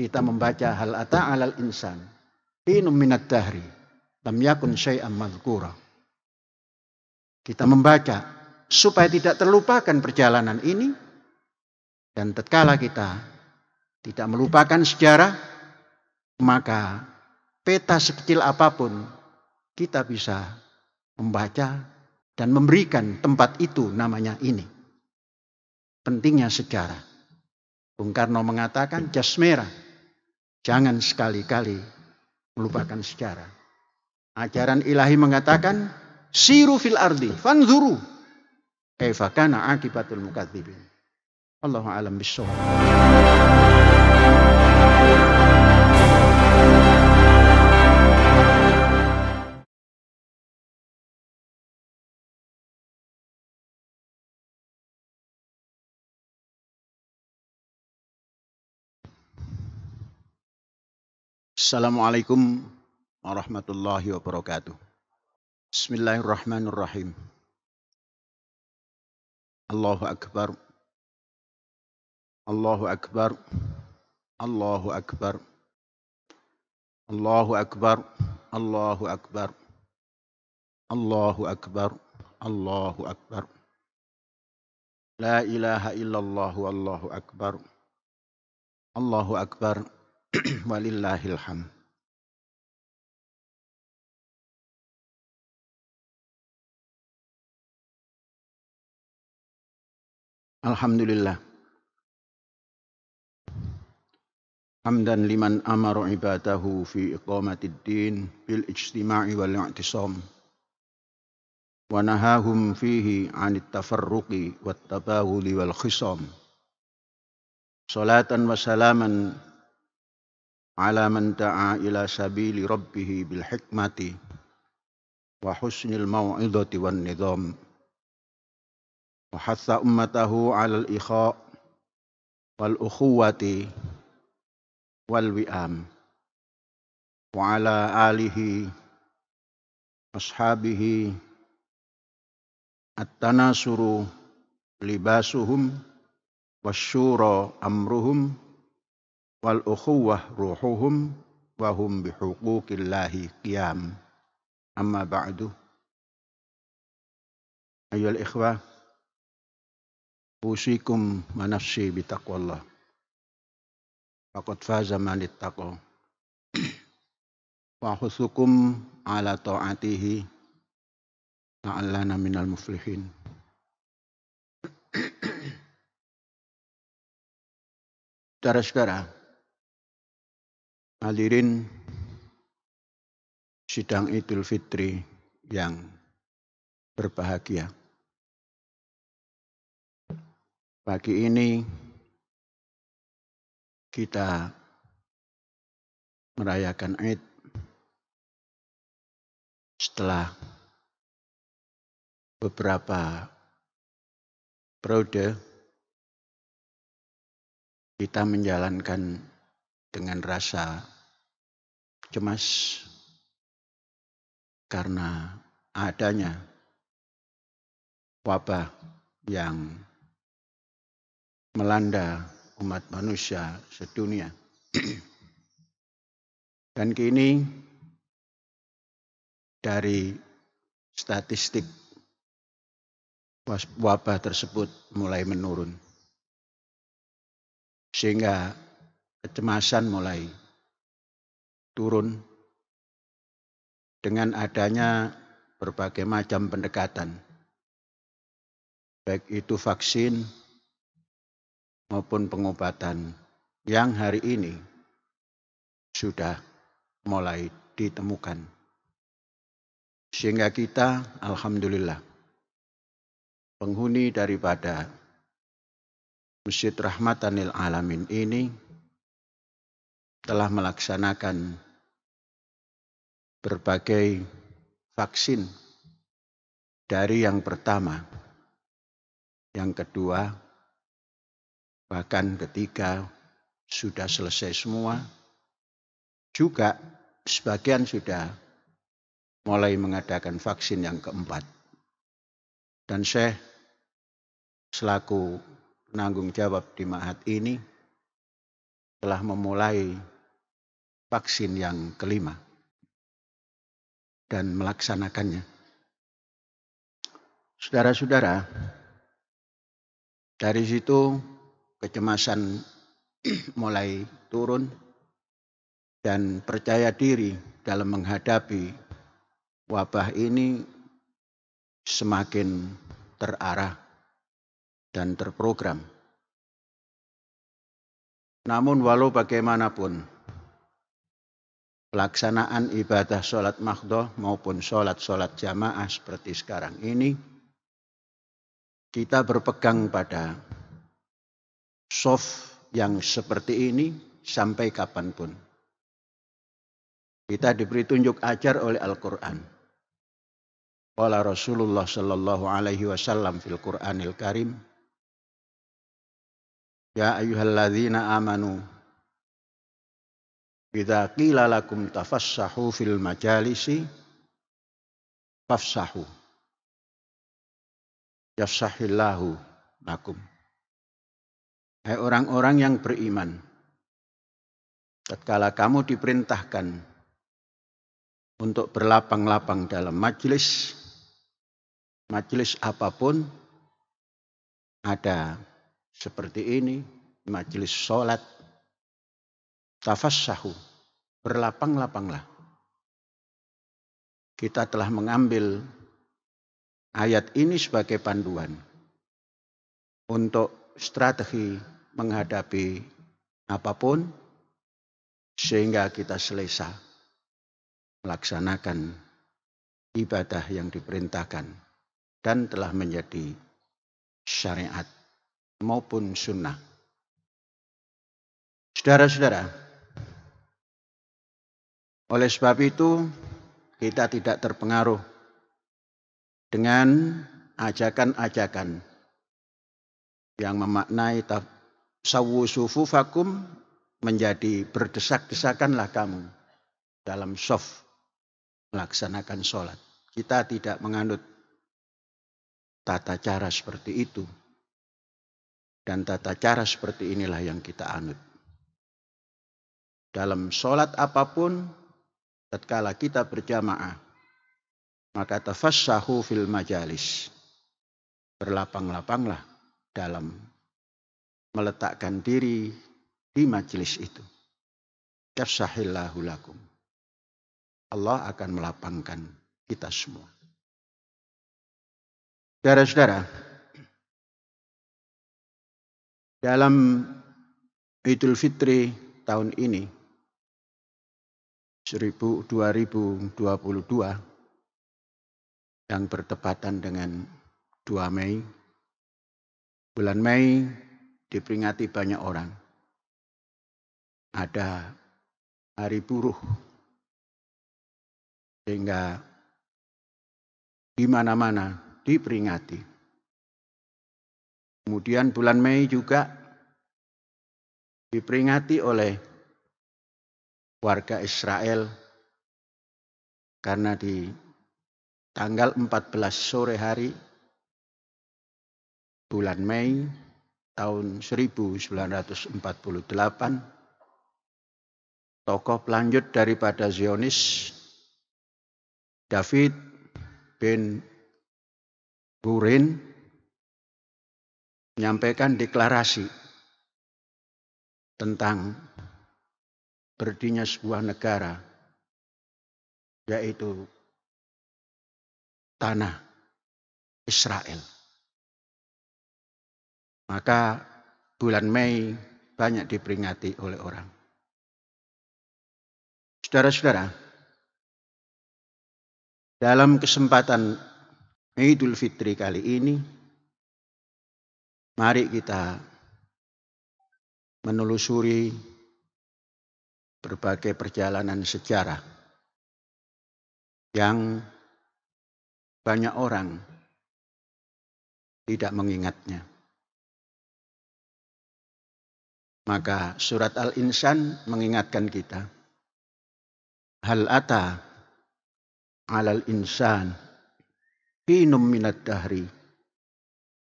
kita membaca hal ata'alal insan inum minat dahri lam yakun syai'an madhkura. Kita membaca supaya tidak terlupakan perjalanan ini dan tatkala kita tidak melupakan sejarah maka peta sekecil apapun kita bisa membaca dan memberikan tempat itu namanya ini. Pentingnya sejarah. Bung Karno mengatakan jas merah Jangan sekali-kali melupakan sejarah. Ajaran ilahi mengatakan, Siru fil ardi, fanzuru. Eva kana akibatul mukadzibin. Allahu alam bisawab. Assalamualaikum warahmatullahi wabarakatuh. Bismillahirrahmanirrahim. Allahu akbar. Allahu akbar. Allahu akbar. Allahu akbar. Allahu akbar. Allahu akbar. Allahu akbar. La ilaha illallah wallahu akbar. Allahu akbar. Walillahilham. Alhamdulillah. Hamdan liman amara ibadahu fi iqamatid din bil ijtima'i wal i'tisam. Wa nahahum fihi 'anit tafarruqi wat tabahuli wal khisam. Salatan wa salaman على من دعا إلى سبيل ربه بالحكمة وحسن الموعظة والنظام وحث أمته على الإخاء والأخوة والوئام وعلى آله أصحابه التناصر لباسهم والشورى أمرهم والأخوة روحهم وهم بحقوق الله قيام أما بعد أيها الإخوة أوصيكم ونفسي بتقوى الله فقد فاز من اتقى وأحثكم على طاعته لعلنا من المفلحين Saudara-saudara, Alirin sidang Idul Fitri yang berbahagia. Pagi ini kita merayakan Id setelah beberapa periode kita menjalankan dengan rasa cemas karena adanya wabah yang melanda umat manusia sedunia. Dan kini dari statistik wabah tersebut mulai menurun. Sehingga kecemasan mulai turun dengan adanya berbagai macam pendekatan, baik itu vaksin maupun pengobatan yang hari ini sudah mulai ditemukan. Sehingga kita, alhamdulillah, penghuni daripada Masjid Rahmatan Lil Alamin ini telah melaksanakan berbagai vaksin dari yang pertama, yang kedua, bahkan ketiga sudah selesai semua. Juga sebagian sudah mulai mengadakan vaksin yang keempat. Dan saya selaku penanggung jawab di Mahat ini telah memulai vaksin yang kelima dan melaksanakannya. Saudara-saudara, dari situ kecemasan mulai turun dan percaya diri dalam menghadapi wabah ini semakin terarah dan terprogram. Namun walau bagaimanapun, pelaksanaan ibadah sholat makhdoh maupun sholat-sholat jamaah seperti sekarang ini, kita berpegang pada soft yang seperti ini sampai kapanpun. Kita diberi tunjuk ajar oleh Al-Quran. Wala Rasulullah Sallallahu Alaihi Wasallam fil Quranil Karim. Ya ayuhalladzina amanu Idza qila lakum tafassahu fil majalisi fafsahu. Yafsahillahu lakum. Hai orang-orang yang beriman. Tatkala kamu diperintahkan untuk berlapang-lapang dalam majelis, majelis apapun ada seperti ini, majelis sholat, Tafassahu, berlapang-lapanglah. Kita telah mengambil ayat ini sebagai panduan untuk strategi menghadapi apapun sehingga kita selesa melaksanakan ibadah yang diperintahkan dan telah menjadi syariat maupun sunnah. Saudara-saudara, oleh sebab itu, kita tidak terpengaruh dengan ajakan-ajakan yang memaknai sawu sufufakum menjadi berdesak-desakanlah kamu dalam sof melaksanakan sholat. Kita tidak menganut tata cara seperti itu. Dan tata cara seperti inilah yang kita anut. Dalam sholat apapun tatkala kita berjamaah maka tafassahu fil majalis berlapang-lapanglah dalam meletakkan diri di majelis itu kafsahillahu lakum Allah akan melapangkan kita semua Saudara-saudara dalam Idul Fitri tahun ini 2022 yang bertepatan dengan 2 Mei. Bulan Mei diperingati banyak orang. Ada hari buruh. Sehingga di mana-mana diperingati. Kemudian bulan Mei juga diperingati oleh warga Israel karena di tanggal 14 sore hari bulan Mei tahun 1948 tokoh pelanjut daripada Zionis David bin Gurin menyampaikan deklarasi tentang berdirinya sebuah negara, yaitu tanah Israel. Maka bulan Mei banyak diperingati oleh orang. Saudara-saudara, dalam kesempatan Idul Fitri kali ini, mari kita menelusuri berbagai perjalanan sejarah yang banyak orang tidak mengingatnya. Maka surat Al-Insan mengingatkan kita. Hal ata alal insan hinum minat dahri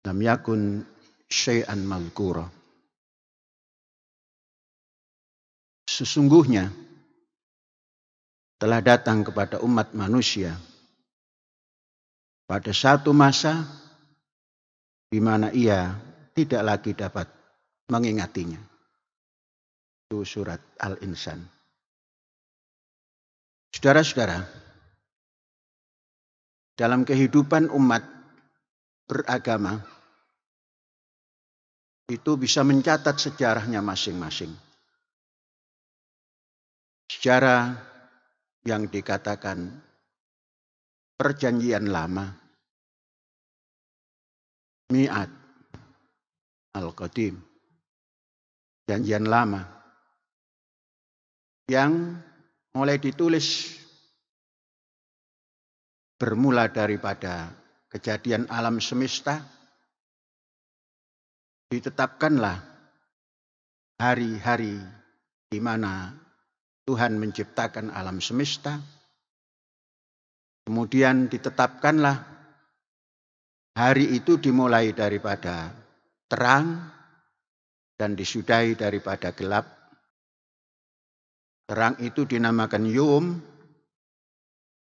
Nam yakun syai'an malkura. sesungguhnya telah datang kepada umat manusia pada satu masa di mana ia tidak lagi dapat mengingatinya. Itu surat Al-Insan. Saudara-saudara, dalam kehidupan umat beragama, itu bisa mencatat sejarahnya masing-masing sejarah yang dikatakan perjanjian lama. Mi'at al-Qadim. perjanjian lama. Yang mulai ditulis bermula daripada kejadian alam semesta. Ditetapkanlah hari-hari di mana Tuhan menciptakan alam semesta. Kemudian ditetapkanlah hari itu dimulai daripada terang dan disudahi daripada gelap. Terang itu dinamakan yom,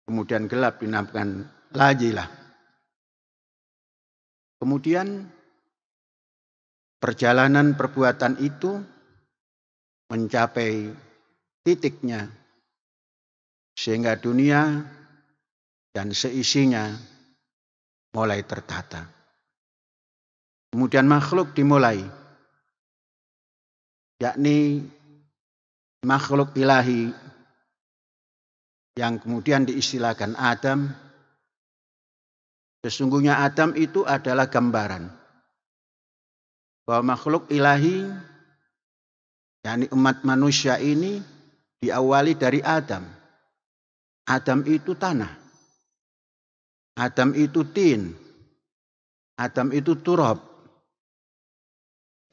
kemudian gelap dinamakan lajilah. Kemudian perjalanan perbuatan itu mencapai titiknya. Sehingga dunia dan seisinya mulai tertata. Kemudian makhluk dimulai. Yakni makhluk ilahi yang kemudian diistilahkan Adam. Sesungguhnya Adam itu adalah gambaran bahwa makhluk ilahi yakni umat manusia ini diawali dari Adam. Adam itu tanah. Adam itu tin. Adam itu turab.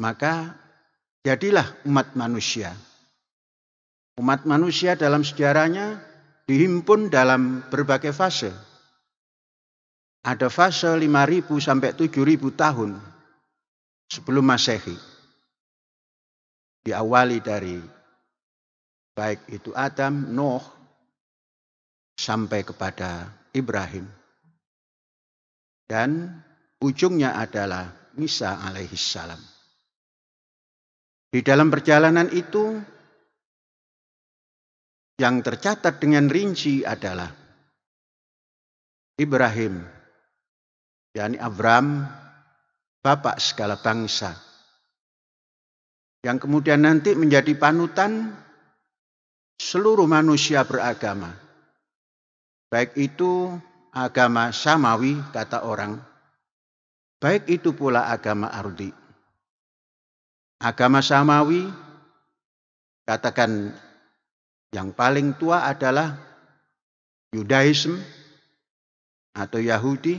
Maka jadilah umat manusia. Umat manusia dalam sejarahnya dihimpun dalam berbagai fase. Ada fase 5.000 sampai 7.000 tahun sebelum masehi. Diawali dari baik itu Adam, Nuh, sampai kepada Ibrahim. Dan ujungnya adalah Isa salam. Di dalam perjalanan itu, yang tercatat dengan rinci adalah Ibrahim, yakni Abram, bapak segala bangsa, yang kemudian nanti menjadi panutan seluruh manusia beragama. Baik itu agama samawi kata orang, baik itu pula agama ardi. Agama samawi katakan yang paling tua adalah Yudaism atau Yahudi.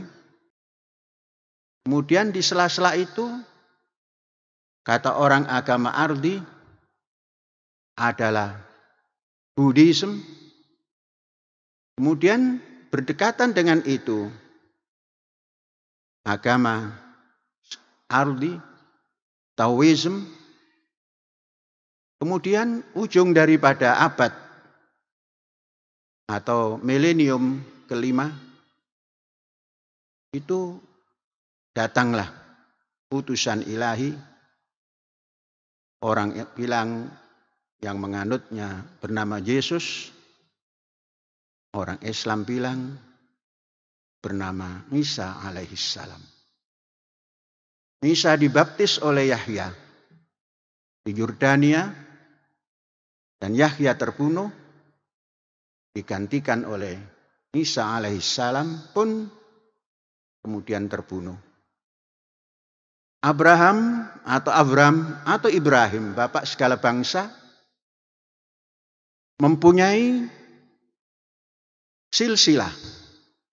Kemudian di sela-sela itu kata orang agama ardi adalah Buddhism. Kemudian berdekatan dengan itu agama Ardi, Taoism, kemudian ujung daripada abad atau milenium kelima itu datanglah putusan ilahi orang bilang yang menganutnya bernama Yesus, orang Islam bilang bernama Isa alaihissalam. Isa dibaptis oleh Yahya di Yordania dan Yahya terbunuh digantikan oleh Isa alaihissalam pun kemudian terbunuh. Abraham atau Abram atau Ibrahim, bapak segala bangsa, mempunyai silsilah,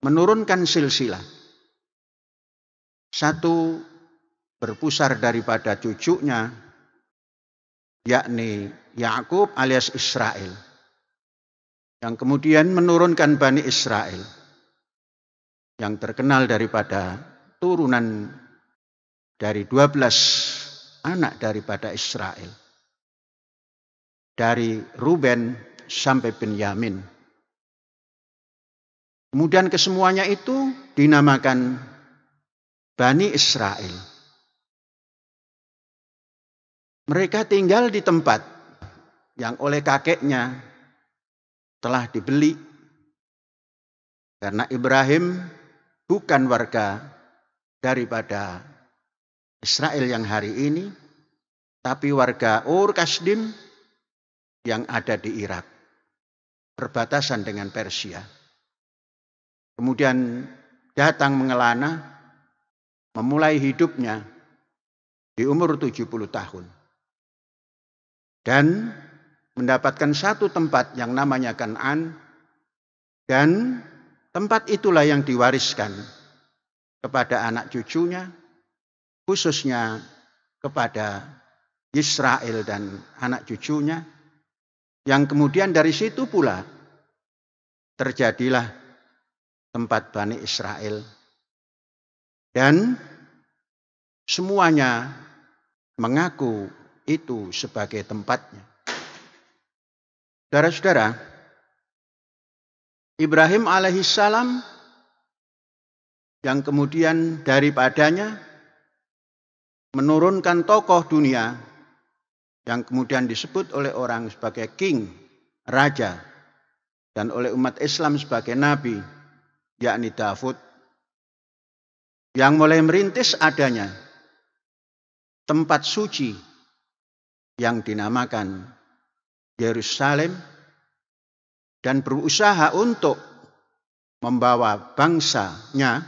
menurunkan silsilah. Satu berpusar daripada cucunya, yakni Yakub alias Israel, yang kemudian menurunkan Bani Israel, yang terkenal daripada turunan dari dua belas anak daripada Israel. Dari Ruben sampai Benyamin. Kemudian kesemuanya itu dinamakan Bani Israel. Mereka tinggal di tempat yang oleh kakeknya telah dibeli karena Ibrahim bukan warga daripada Israel yang hari ini, tapi warga Ur Kasdim yang ada di Irak berbatasan dengan Persia. Kemudian datang mengelana, memulai hidupnya di umur 70 tahun. Dan mendapatkan satu tempat yang namanya Kan'an dan tempat itulah yang diwariskan kepada anak cucunya khususnya kepada Israel dan anak cucunya yang kemudian dari situ pula terjadilah tempat Bani Israel. Dan semuanya mengaku itu sebagai tempatnya. Saudara-saudara, Ibrahim alaihissalam yang kemudian daripadanya menurunkan tokoh dunia yang kemudian disebut oleh orang sebagai king, raja, dan oleh umat Islam sebagai nabi, yakni Daud, yang mulai merintis adanya tempat suci yang dinamakan Yerusalem dan berusaha untuk membawa bangsanya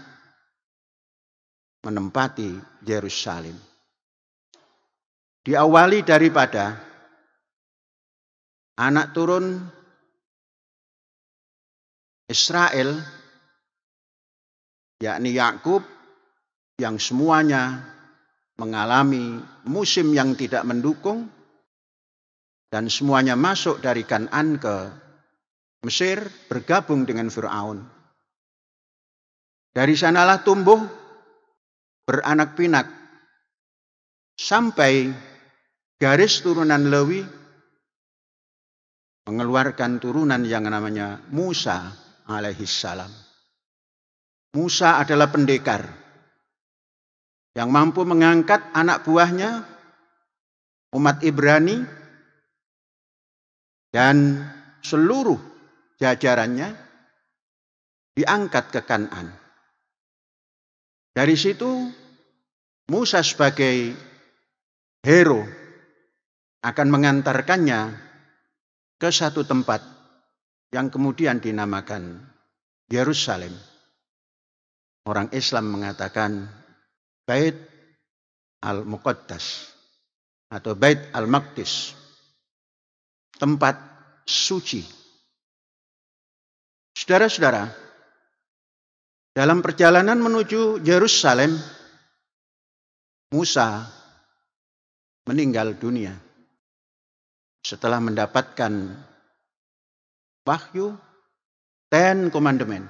menempati Yerusalem diawali daripada anak turun Israel, yakni Yakub, yang semuanya mengalami musim yang tidak mendukung, dan semuanya masuk dari Kanan ke Mesir, bergabung dengan Firaun. Dari sanalah tumbuh beranak pinak sampai garis turunan Lewi mengeluarkan turunan yang namanya Musa salam. Musa adalah pendekar yang mampu mengangkat anak buahnya, umat Ibrani, dan seluruh jajarannya diangkat ke Kanan. Dari situ Musa sebagai hero akan mengantarkannya ke satu tempat yang kemudian dinamakan Yerusalem. Orang Islam mengatakan Bait Al-Muqaddas atau Bait Al-Maqdis. Tempat suci. Saudara-saudara, dalam perjalanan menuju Yerusalem, Musa meninggal dunia setelah mendapatkan wahyu, ten commandment,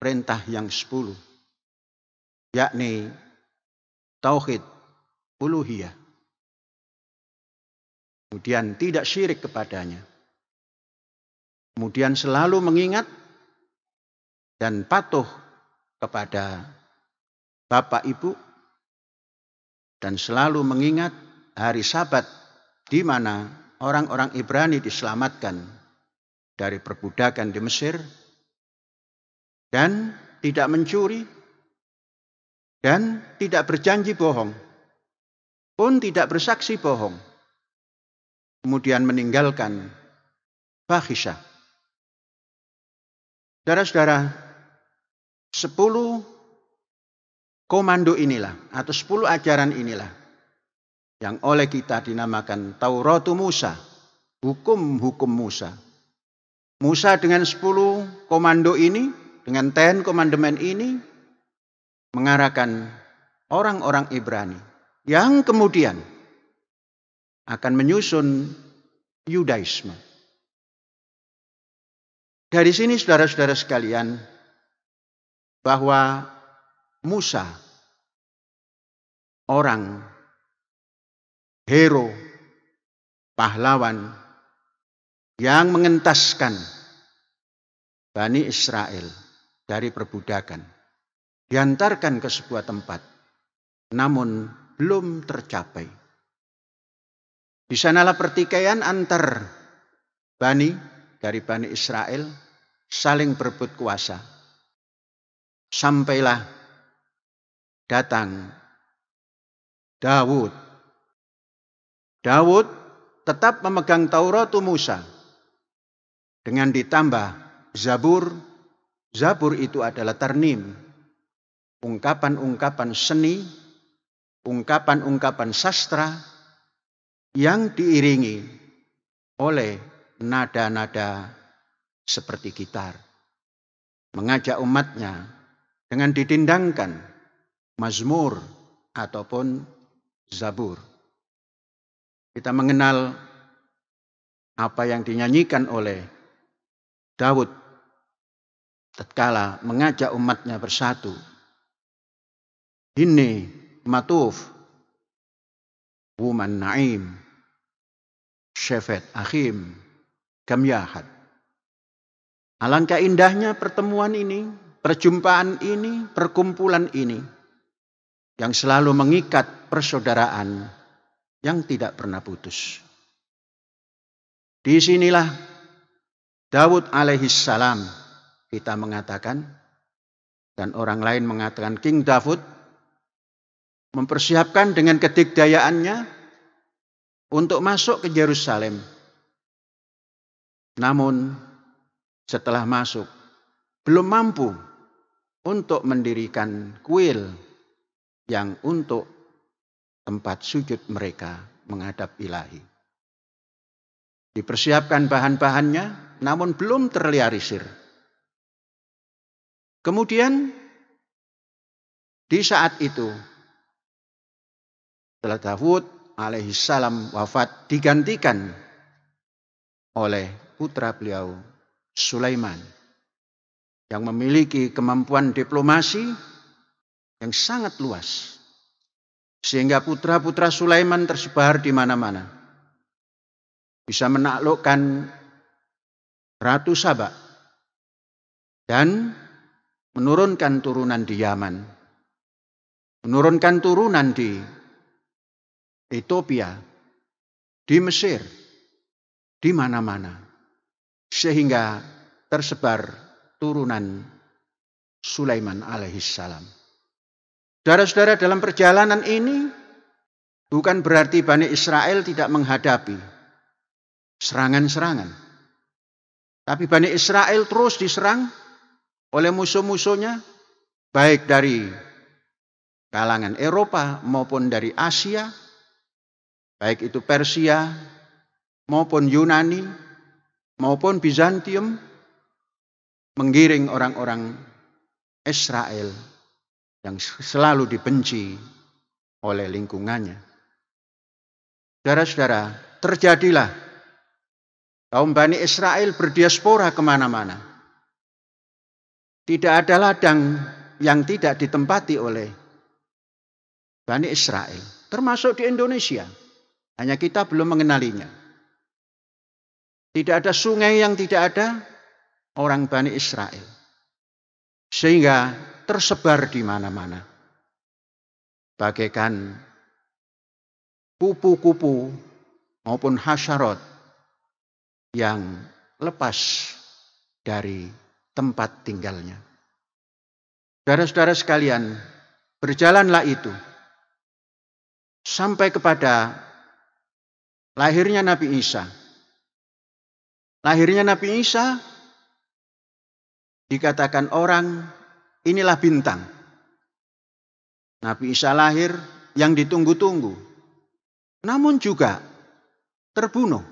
perintah yang sepuluh, yakni tauhid uluhiyah. Kemudian tidak syirik kepadanya. Kemudian selalu mengingat dan patuh kepada Bapak Ibu dan selalu mengingat hari Sabat di mana orang-orang Ibrani diselamatkan dari perbudakan di Mesir dan tidak mencuri dan tidak berjanji bohong pun tidak bersaksi bohong kemudian meninggalkan fahisha Saudara-saudara, 10 komando inilah atau sepuluh ajaran inilah yang oleh kita dinamakan Tauratu Musa, hukum-hukum Musa. Musa dengan 10 komando ini, dengan 10 komandemen ini, mengarahkan orang-orang Ibrani yang kemudian akan menyusun Yudaisme. Dari sini saudara-saudara sekalian, bahwa Musa orang hero, pahlawan yang mengentaskan Bani Israel dari perbudakan. Diantarkan ke sebuah tempat, namun belum tercapai. Di sanalah pertikaian antar Bani dari Bani Israel saling berebut kuasa. Sampailah datang Dawud Daud tetap memegang Taurat Musa. Dengan ditambah Zabur, Zabur itu adalah ternim, ungkapan-ungkapan seni, ungkapan-ungkapan sastra yang diiringi oleh nada-nada seperti gitar. Mengajak umatnya dengan didindangkan mazmur ataupun zabur. Kita mengenal apa yang dinyanyikan oleh Daud tatkala mengajak umatnya bersatu. Ini matuf Wuman Naim Shevet Akhim Kamyahat. Alangkah indahnya pertemuan ini, perjumpaan ini, perkumpulan ini yang selalu mengikat persaudaraan yang tidak pernah putus. Disinilah Daud salam kita mengatakan dan orang lain mengatakan King Daud mempersiapkan dengan kedikdayaannya untuk masuk ke Yerusalem. Namun setelah masuk belum mampu untuk mendirikan kuil yang untuk tempat sujud mereka menghadap ilahi. Dipersiapkan bahan-bahannya, namun belum terliarisir. Kemudian, di saat itu, setelah Dawud alaihissalam wafat, digantikan oleh putra beliau, Sulaiman, yang memiliki kemampuan diplomasi yang sangat luas sehingga putra-putra Sulaiman tersebar di mana-mana. Bisa menaklukkan Ratu Sabak dan menurunkan turunan di Yaman. Menurunkan turunan di Ethiopia, di Mesir, di mana-mana. Sehingga tersebar turunan Sulaiman alaihissalam. Saudara-saudara dalam perjalanan ini bukan berarti Bani Israel tidak menghadapi serangan-serangan. Tapi Bani Israel terus diserang oleh musuh-musuhnya baik dari kalangan Eropa maupun dari Asia, baik itu Persia maupun Yunani maupun Bizantium menggiring orang-orang Israel yang selalu dibenci oleh lingkungannya. Saudara-saudara, terjadilah kaum Bani Israel berdiaspora kemana-mana. Tidak ada ladang yang tidak ditempati oleh Bani Israel, termasuk di Indonesia. Hanya kita belum mengenalinya. Tidak ada sungai yang tidak ada orang Bani Israel. Sehingga tersebar di mana-mana. Bagaikan kupu-kupu maupun hasyarat yang lepas dari tempat tinggalnya. Saudara-saudara sekalian, berjalanlah itu sampai kepada lahirnya Nabi Isa. Lahirnya Nabi Isa dikatakan orang Inilah bintang. Nabi Isa lahir yang ditunggu-tunggu. Namun juga terbunuh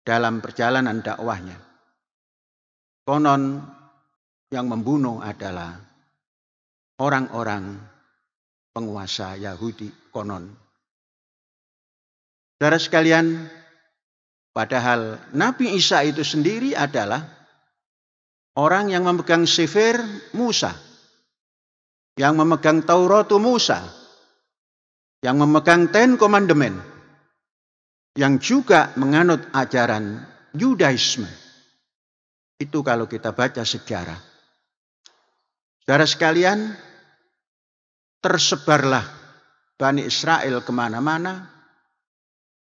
dalam perjalanan dakwahnya. Konon yang membunuh adalah orang-orang penguasa Yahudi konon. Saudara sekalian, padahal Nabi Isa itu sendiri adalah Orang yang memegang sifir Musa. Yang memegang Taurat Musa. Yang memegang Ten Commandment. Yang juga menganut ajaran Yudaisme. Itu kalau kita baca sejarah. Saudara sekalian, tersebarlah Bani Israel kemana-mana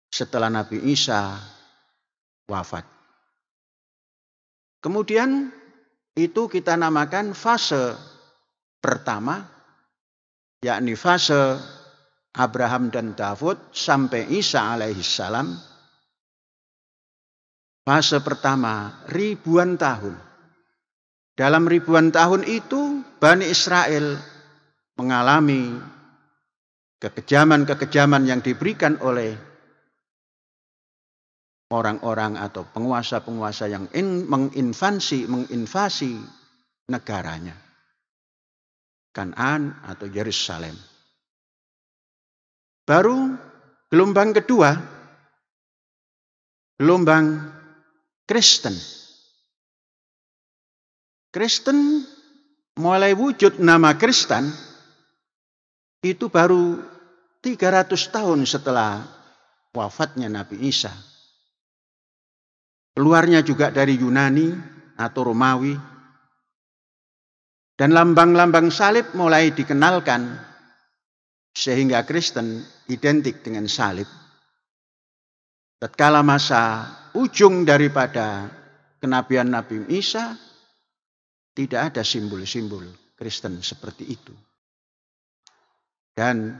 setelah Nabi Isa wafat. Kemudian itu kita namakan fase pertama, yakni fase Abraham dan Daud sampai Isa alaihissalam. Fase pertama ribuan tahun. Dalam ribuan tahun itu Bani Israel mengalami kekejaman-kekejaman yang diberikan oleh orang-orang atau penguasa-penguasa yang in, menginvasi, menginvasi negaranya. Kanan atau Yerusalem. Baru gelombang kedua, gelombang Kristen. Kristen mulai wujud nama Kristen itu baru 300 tahun setelah wafatnya Nabi Isa Keluarnya juga dari Yunani atau Romawi. Dan lambang-lambang salib mulai dikenalkan sehingga Kristen identik dengan salib. Tatkala masa ujung daripada kenabian Nabi Isa, tidak ada simbol-simbol Kristen seperti itu. Dan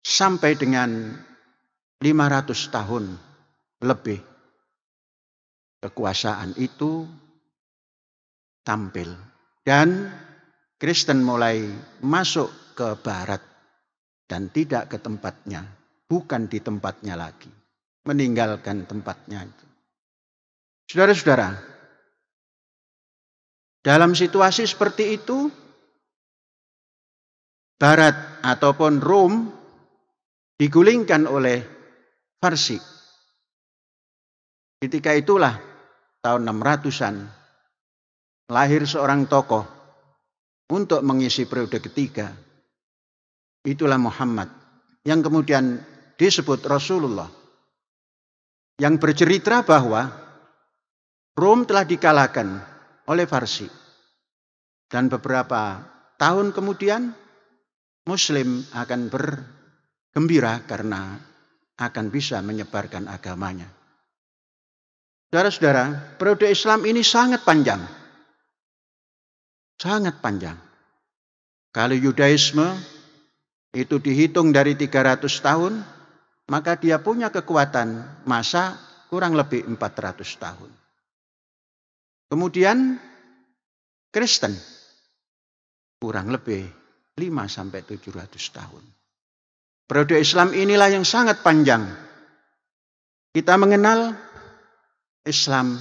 sampai dengan 500 tahun lebih kekuasaan itu tampil. Dan Kristen mulai masuk ke barat dan tidak ke tempatnya, bukan di tempatnya lagi, meninggalkan tempatnya itu. Saudara-saudara, dalam situasi seperti itu, Barat ataupun Rom digulingkan oleh Farsi. Ketika itulah tahun 600-an lahir seorang tokoh untuk mengisi periode ketiga. Itulah Muhammad yang kemudian disebut Rasulullah. Yang bercerita bahwa Rom telah dikalahkan oleh Farsi. Dan beberapa tahun kemudian Muslim akan bergembira karena akan bisa menyebarkan agamanya. Saudara-saudara, periode Islam ini sangat panjang. Sangat panjang. Kalau Yudaisme itu dihitung dari 300 tahun, maka dia punya kekuatan masa kurang lebih 400 tahun. Kemudian Kristen kurang lebih 5 sampai 700 tahun. Periode Islam inilah yang sangat panjang. Kita mengenal Islam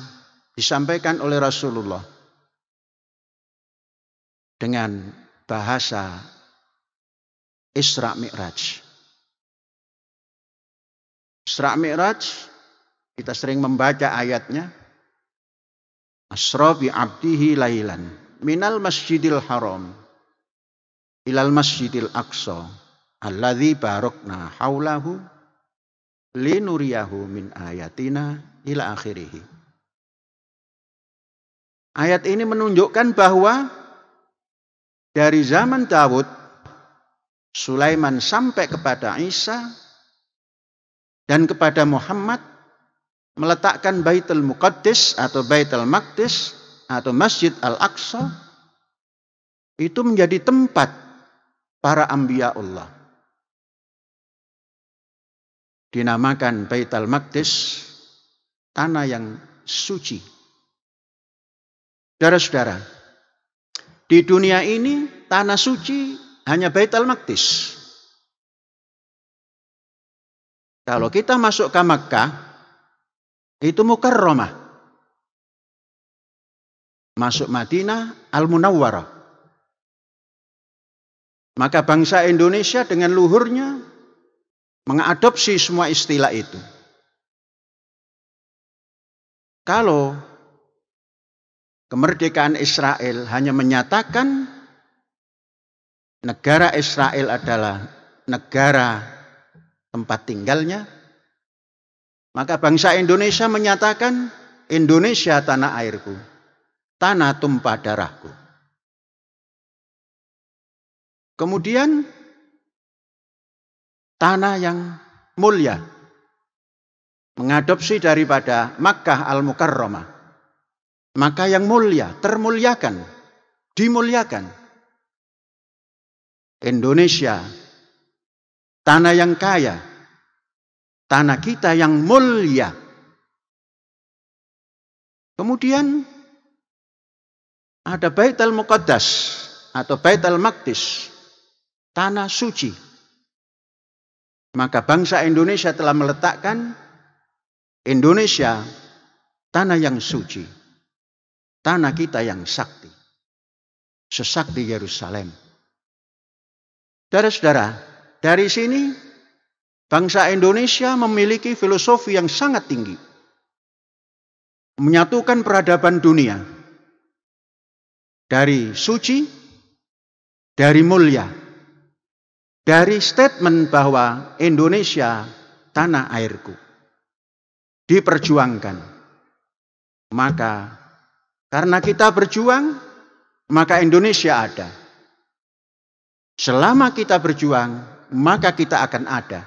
disampaikan oleh Rasulullah dengan bahasa Isra Mi'raj. Isra Mi'raj kita sering membaca ayatnya Asrabi abdihi lailan minal masjidil haram ilal masjidil aqsa alladzi barokna haulahu linuriyahu min ayatina ila akhirih. Ayat ini menunjukkan bahwa dari zaman Daud, Sulaiman sampai kepada Isa dan kepada Muhammad meletakkan Baitul Muqaddis atau Baitul Maqdis atau Masjid Al-Aqsa itu menjadi tempat para ambia Allah. Dinamakan Baitul Maqdis tanah yang suci. Saudara-saudara, di dunia ini tanah suci hanya Bait al maktis Kalau kita masuk ke Makkah itu Roma. Masuk Madinah, Al-Munawwarah. Maka bangsa Indonesia dengan luhurnya mengadopsi semua istilah itu. Kalau kemerdekaan Israel hanya menyatakan negara Israel adalah negara tempat tinggalnya, maka bangsa Indonesia menyatakan Indonesia tanah airku, tanah tumpah darahku. Kemudian tanah yang mulia mengadopsi daripada Makkah Al-Mukarramah. Maka yang mulia, termuliakan, dimuliakan. Indonesia, tanah yang kaya, tanah kita yang mulia. Kemudian ada Bait al-Muqaddas atau Bait al-Maqdis, tanah suci. Maka bangsa Indonesia telah meletakkan Indonesia tanah yang suci. Tanah kita yang sakti. Sesakti Yerusalem. Saudara-saudara, dari sini bangsa Indonesia memiliki filosofi yang sangat tinggi. Menyatukan peradaban dunia. Dari suci, dari mulia, dari statement bahwa Indonesia tanah airku diperjuangkan. Maka karena kita berjuang, maka Indonesia ada. Selama kita berjuang, maka kita akan ada.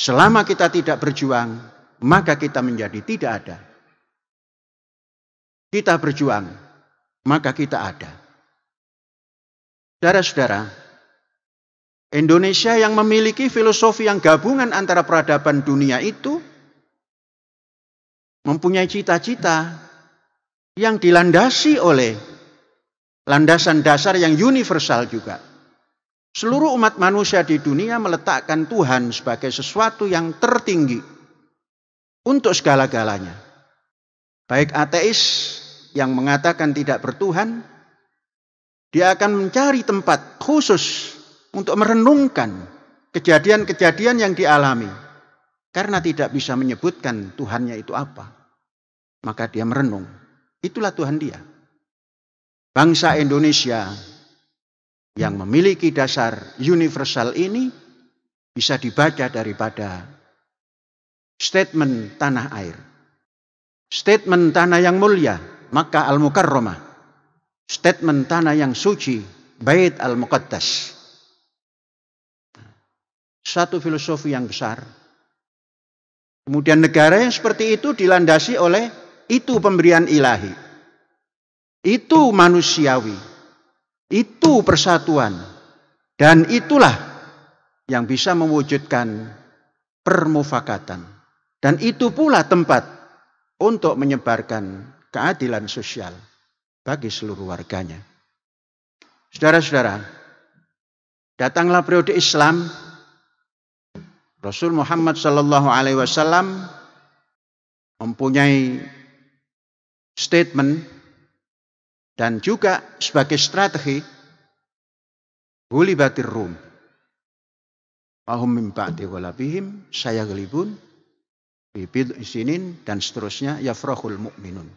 Selama kita tidak berjuang, maka kita menjadi tidak ada. Kita berjuang, maka kita ada. Saudara-saudara, Indonesia yang memiliki filosofi yang gabungan antara peradaban dunia itu mempunyai cita-cita yang dilandasi oleh landasan dasar yang universal juga. Seluruh umat manusia di dunia meletakkan Tuhan sebagai sesuatu yang tertinggi untuk segala-galanya. Baik ateis yang mengatakan tidak bertuhan, dia akan mencari tempat khusus untuk merenungkan kejadian-kejadian yang dialami karena tidak bisa menyebutkan Tuhannya itu apa, maka dia merenung. Itulah Tuhan dia. Bangsa Indonesia yang memiliki dasar universal ini bisa dibaca daripada statement tanah air. Statement tanah yang mulia, maka Al-Mukarramah. Statement tanah yang suci, Bait Al-Muqaddas. Satu filosofi yang besar Kemudian negara yang seperti itu dilandasi oleh itu pemberian ilahi. Itu manusiawi. Itu persatuan. Dan itulah yang bisa mewujudkan permufakatan. Dan itu pula tempat untuk menyebarkan keadilan sosial bagi seluruh warganya. Saudara-saudara, datanglah periode Islam Rasul Muhammad Shallallahu Alaihi Wasallam mempunyai statement dan juga sebagai strategi gulibatir rum. Wahum min saya gelibun bibit isinin dan seterusnya ya frohul mu'minun.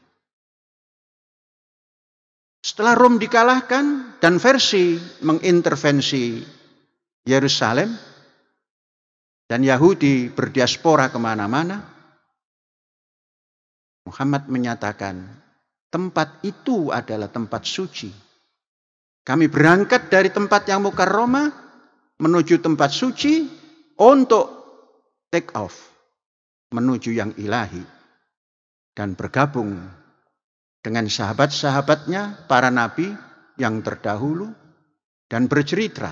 Setelah Rom dikalahkan dan versi mengintervensi Yerusalem, dan Yahudi berdiaspora kemana-mana. Muhammad menyatakan, tempat itu adalah tempat suci. Kami berangkat dari tempat yang muka Roma menuju tempat suci untuk take off menuju yang ilahi dan bergabung dengan sahabat-sahabatnya para nabi yang terdahulu dan bercerita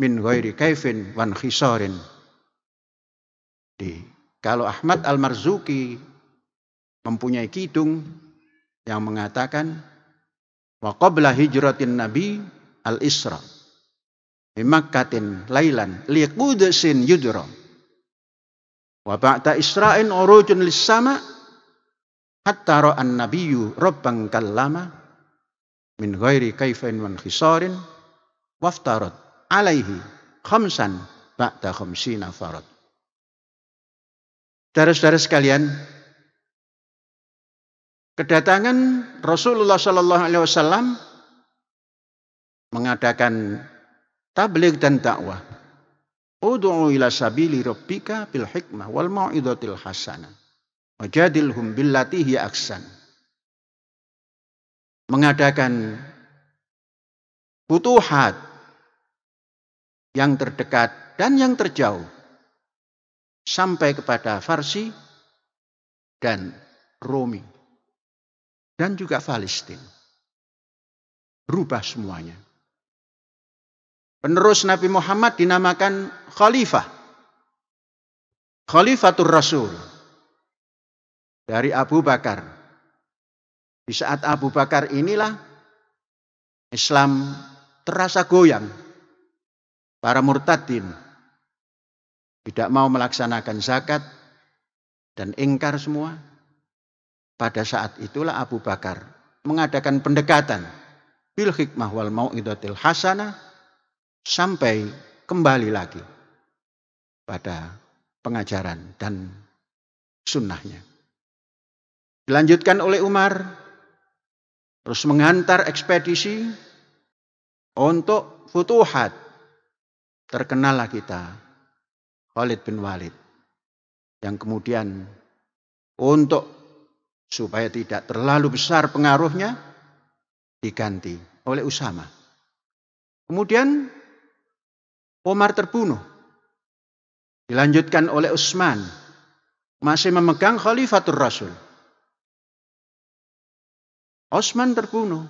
min ghairi kaifin wan khisarin. Di kalau Ahmad Al-Marzuki mempunyai kidung yang mengatakan wa qabla hijratin nabi al-Isra Makkatin lailan liqudasin yudra wa ba'da isra'in urujun lis-sama hatta ra'an nabiyyu rabban kallama min ghairi kaifin wan khisarin waftarat alaihi khamsan ba'da khamsina farad. Saudara-saudara sekalian, kedatangan Rasulullah Shallallahu Alaihi Wasallam mengadakan tabligh dan dakwah. Ud'u ila sabili rabbika bil hikmah wal mau'izatil hasanah. Wajadilhum billati hi aksan. Mengadakan butuhat yang terdekat dan yang terjauh, sampai kepada Farsi dan Romi, dan juga Palestina. rubah semuanya. Penerus Nabi Muhammad dinamakan Khalifah. Khalifatul Rasul. Dari Abu Bakar. Di saat Abu Bakar inilah Islam terasa goyang Para murtadin tidak mau melaksanakan zakat dan ingkar semua. Pada saat itulah Abu Bakar mengadakan pendekatan bil hikmah wal mau'idatil hasanah sampai kembali lagi pada pengajaran dan sunnahnya. Dilanjutkan oleh Umar, terus mengantar ekspedisi untuk futuhat terkenallah kita Khalid bin Walid yang kemudian untuk supaya tidak terlalu besar pengaruhnya diganti oleh Usama. Kemudian Omar terbunuh. Dilanjutkan oleh Utsman masih memegang Khalifatul Rasul. Utsman terbunuh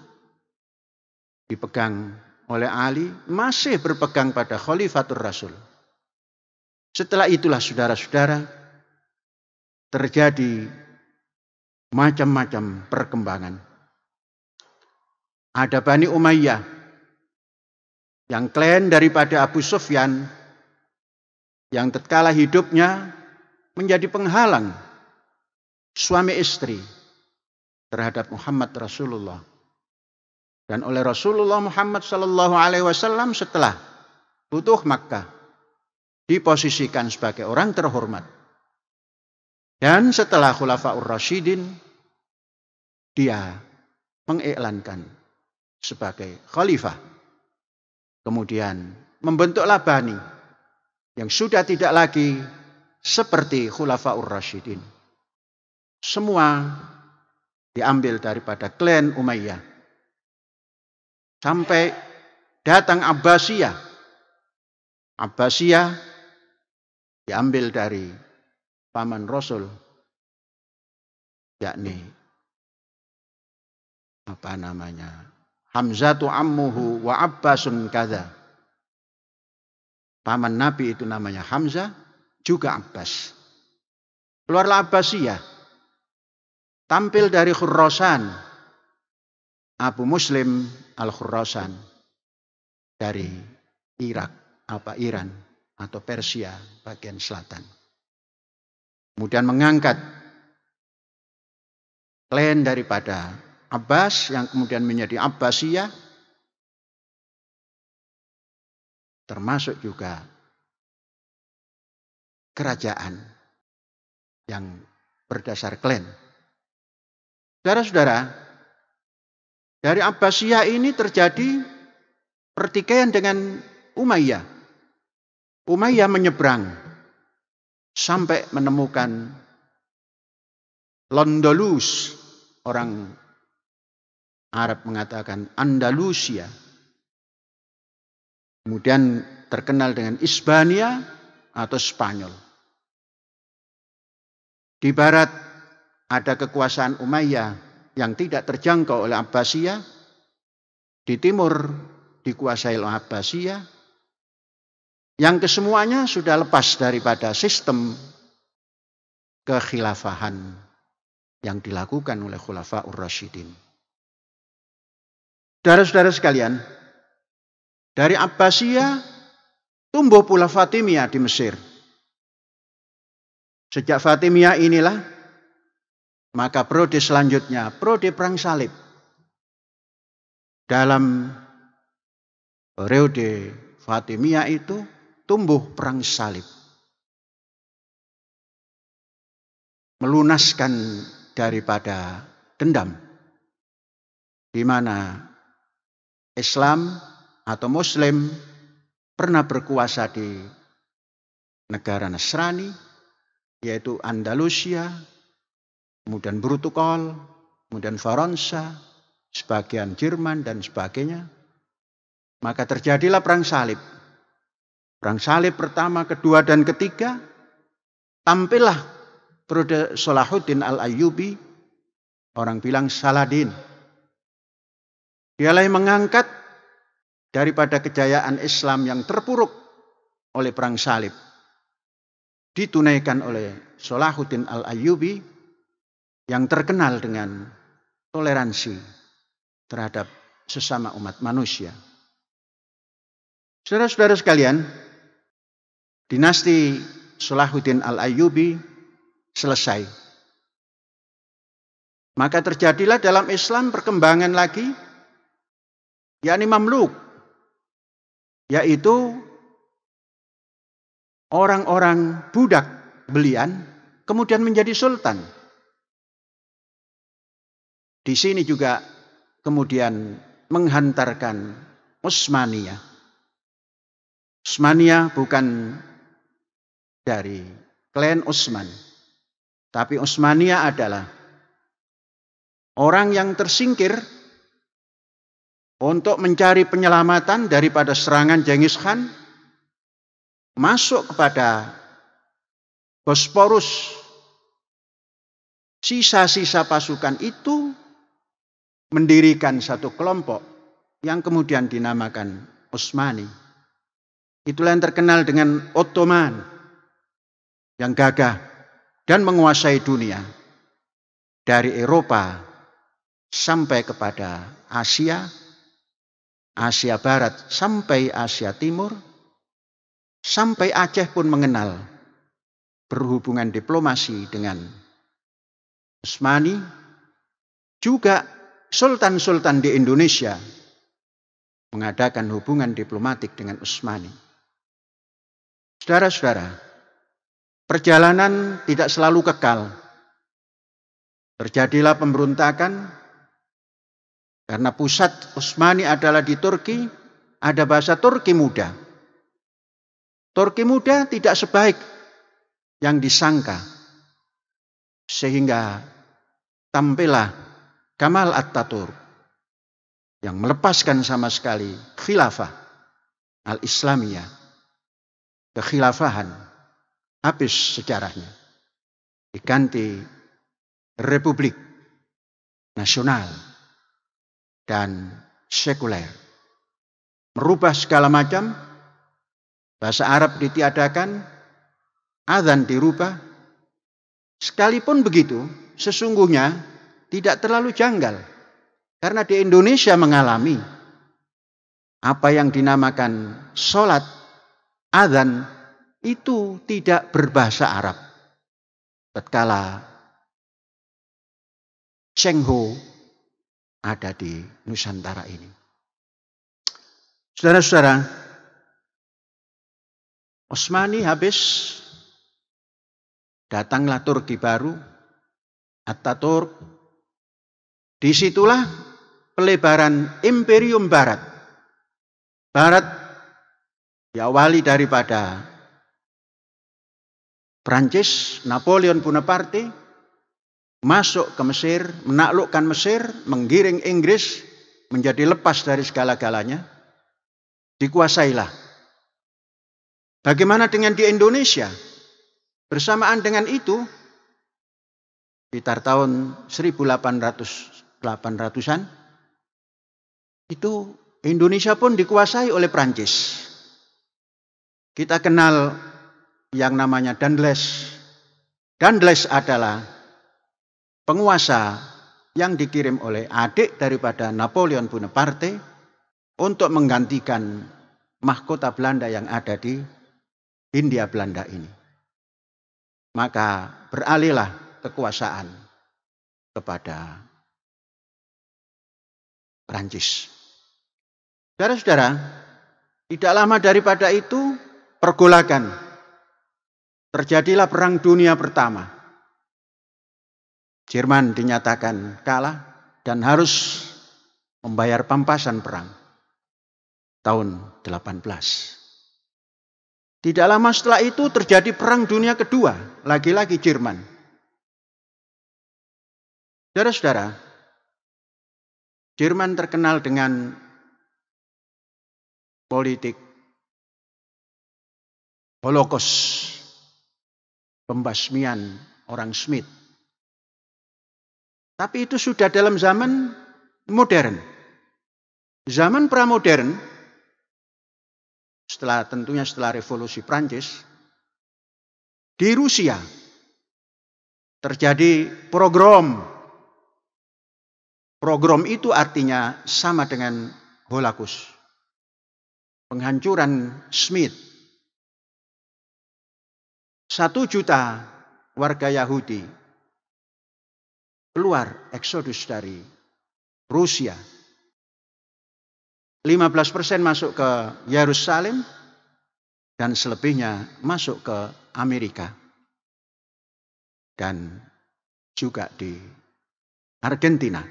dipegang oleh Ali masih berpegang pada khalifatul Rasul. Setelah itulah saudara-saudara terjadi macam-macam perkembangan. Ada Bani Umayyah yang klan daripada Abu Sufyan yang tatkala hidupnya menjadi penghalang suami istri terhadap Muhammad Rasulullah dan oleh Rasulullah Muhammad Sallallahu Alaihi Wasallam setelah butuh Makkah diposisikan sebagai orang terhormat. Dan setelah Khulafaur Rashidin dia mengiklankan sebagai khalifah. Kemudian membentuklah Bani yang sudah tidak lagi seperti Khulafaur Rashidin. Semua diambil daripada klan Umayyah sampai datang Abbasiyah. Abbasiyah diambil dari paman Rasul yakni apa namanya Hamzatu ammuhu wa Abbasun kada. Paman Nabi itu namanya Hamzah juga Abbas. Keluarlah Abbasiyah. Tampil dari Khurasan Abu Muslim Al-Khurasan dari Irak apa Iran atau Persia bagian selatan. Kemudian mengangkat klan daripada Abbas yang kemudian menjadi Abbasiyah termasuk juga kerajaan yang berdasar klan. Saudara-saudara, dari Abbasiyah ini terjadi pertikaian dengan Umayyah. Umayyah menyeberang sampai menemukan Londolus. Orang Arab mengatakan Andalusia. Kemudian terkenal dengan Isbania atau Spanyol. Di barat ada kekuasaan Umayyah yang tidak terjangkau oleh Abbasiyah. Di timur dikuasai oleh Abbasiyah. Yang kesemuanya sudah lepas daripada sistem kekhilafahan yang dilakukan oleh khulafa ur-rasyidin. Saudara-saudara sekalian, dari Abbasiyah tumbuh pula Fatimiyah di Mesir. Sejak Fatimiyah inilah maka periode selanjutnya, periode perang salib. Dalam periode Fatimiyah itu tumbuh perang salib. Melunaskan daripada dendam. Di mana Islam atau Muslim pernah berkuasa di negara Nasrani, yaitu Andalusia, kemudian Brutukol, kemudian Faransa, sebagian Jerman dan sebagainya. Maka terjadilah perang salib. Perang salib pertama, kedua dan ketiga tampillah Prode Salahuddin al Ayubi, orang bilang Saladin. Dialah yang mengangkat daripada kejayaan Islam yang terpuruk oleh perang salib ditunaikan oleh Salahuddin al Ayubi yang terkenal dengan toleransi terhadap sesama umat manusia. Saudara-saudara sekalian, dinasti Salahuddin Al-Ayyubi selesai. Maka terjadilah dalam Islam perkembangan lagi, yakni Mamluk, yaitu orang-orang budak belian kemudian menjadi sultan. Di sini juga kemudian menghantarkan Usmania. Usmania bukan dari klan Usman, tapi Usmania adalah orang yang tersingkir untuk mencari penyelamatan daripada serangan Genghis Khan masuk kepada Bosporus sisa-sisa pasukan itu mendirikan satu kelompok yang kemudian dinamakan Utsmani. Itulah yang terkenal dengan Ottoman yang gagah dan menguasai dunia dari Eropa sampai kepada Asia, Asia Barat sampai Asia Timur, sampai Aceh pun mengenal berhubungan diplomasi dengan Utsmani juga sultan-sultan di Indonesia mengadakan hubungan diplomatik dengan Utsmani. Saudara-saudara, perjalanan tidak selalu kekal. Terjadilah pemberontakan karena pusat Utsmani adalah di Turki, ada bahasa Turki muda. Turki muda tidak sebaik yang disangka. Sehingga tampillah Kamal At-Tatur yang melepaskan sama sekali khilafah al-Islamiyah, kekhilafahan habis sejarahnya diganti republik nasional dan sekuler. Merubah segala macam, bahasa Arab ditiadakan, azan dirubah. Sekalipun begitu, sesungguhnya tidak terlalu janggal. Karena di Indonesia mengalami apa yang dinamakan sholat adhan, itu tidak berbahasa Arab. Tatkala Ho ada di Nusantara ini. Saudara-saudara, Osmani habis, datanglah Turki baru, Ataturk, Disitulah pelebaran imperium barat. Barat diawali ya daripada Prancis, Napoleon Bonaparte masuk ke Mesir, menaklukkan Mesir, menggiring Inggris menjadi lepas dari segala-galanya. Dikuasailah. Bagaimana dengan di Indonesia? Bersamaan dengan itu, sekitar tahun 800-an. Itu Indonesia pun dikuasai oleh Prancis. Kita kenal yang namanya Dandles. Dandles adalah penguasa yang dikirim oleh adik daripada Napoleon Bonaparte untuk menggantikan mahkota Belanda yang ada di Hindia Belanda ini. Maka beralihlah kekuasaan kepada Perancis. Saudara-saudara, tidak lama daripada itu pergolakan. Terjadilah perang dunia pertama. Jerman dinyatakan kalah dan harus membayar pampasan perang tahun 18. Tidak lama setelah itu terjadi perang dunia kedua, lagi-lagi Jerman. Saudara-saudara, Jerman terkenal dengan politik Holocaust, pembasmian orang Smith. Tapi itu sudah dalam zaman modern. Zaman pramodern, setelah tentunya setelah revolusi Prancis, di Rusia terjadi program Program itu artinya sama dengan holakus. Penghancuran Smith. Satu juta warga Yahudi keluar eksodus dari Rusia. 15 persen masuk ke Yerusalem dan selebihnya masuk ke Amerika dan juga di Argentina.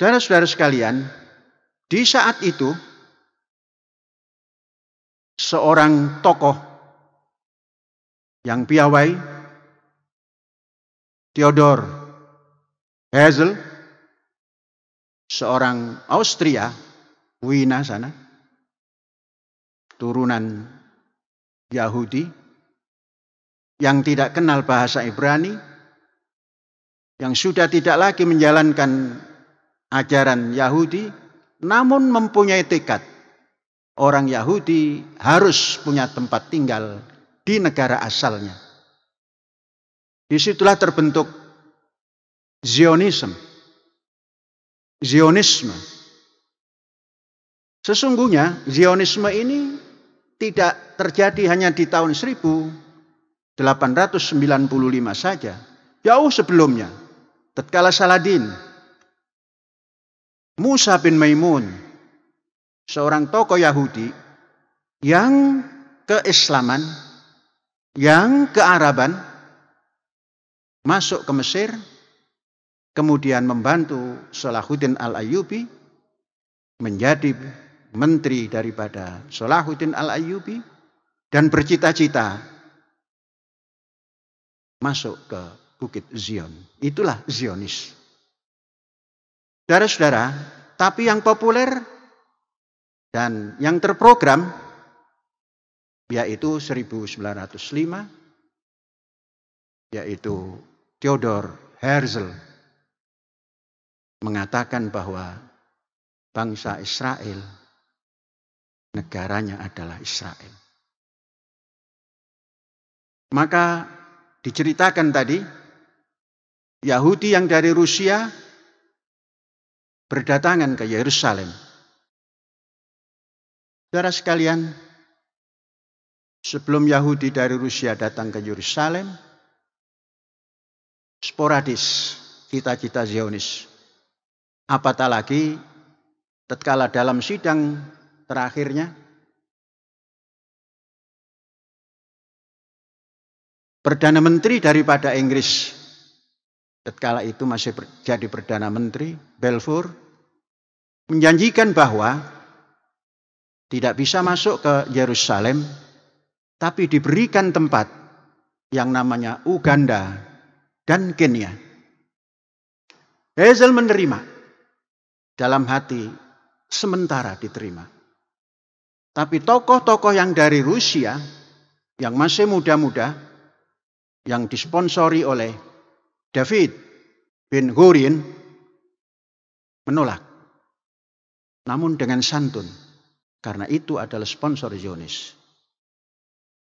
Saudara-saudara sekalian, di saat itu seorang tokoh yang piawai Theodor Hazel, seorang Austria Wina sana turunan Yahudi yang tidak kenal bahasa Ibrani yang sudah tidak lagi menjalankan ajaran Yahudi, namun mempunyai tekad orang Yahudi harus punya tempat tinggal di negara asalnya. Disitulah terbentuk Zionisme. Zionisme. Sesungguhnya Zionisme ini tidak terjadi hanya di tahun 1895 saja. Jauh sebelumnya. Tatkala Saladin Musa bin Maimun, seorang tokoh Yahudi yang keislaman, yang kearaban, masuk ke Mesir, kemudian membantu Salahuddin al ayubi menjadi menteri daripada Salahuddin al ayubi dan bercita-cita masuk ke Bukit Zion. Itulah Zionis. Saudara-saudara, tapi yang populer dan yang terprogram yaitu 1905 yaitu Theodor Herzl mengatakan bahwa bangsa Israel negaranya adalah Israel. Maka diceritakan tadi Yahudi yang dari Rusia berdatangan ke Yerusalem. Saudara sekalian, sebelum Yahudi dari Rusia datang ke Yerusalem, sporadis cita-cita Zionis. Apatah lagi tatkala dalam sidang terakhirnya Perdana Menteri daripada Inggris tatkala itu masih jadi Perdana Menteri Belfour menjanjikan bahwa tidak bisa masuk ke Yerusalem, tapi diberikan tempat yang namanya Uganda dan Kenya. Hazel menerima dalam hati sementara diterima. Tapi tokoh-tokoh yang dari Rusia yang masih muda-muda yang disponsori oleh David bin Gurion menolak. Namun dengan santun. Karena itu adalah sponsor Zionis.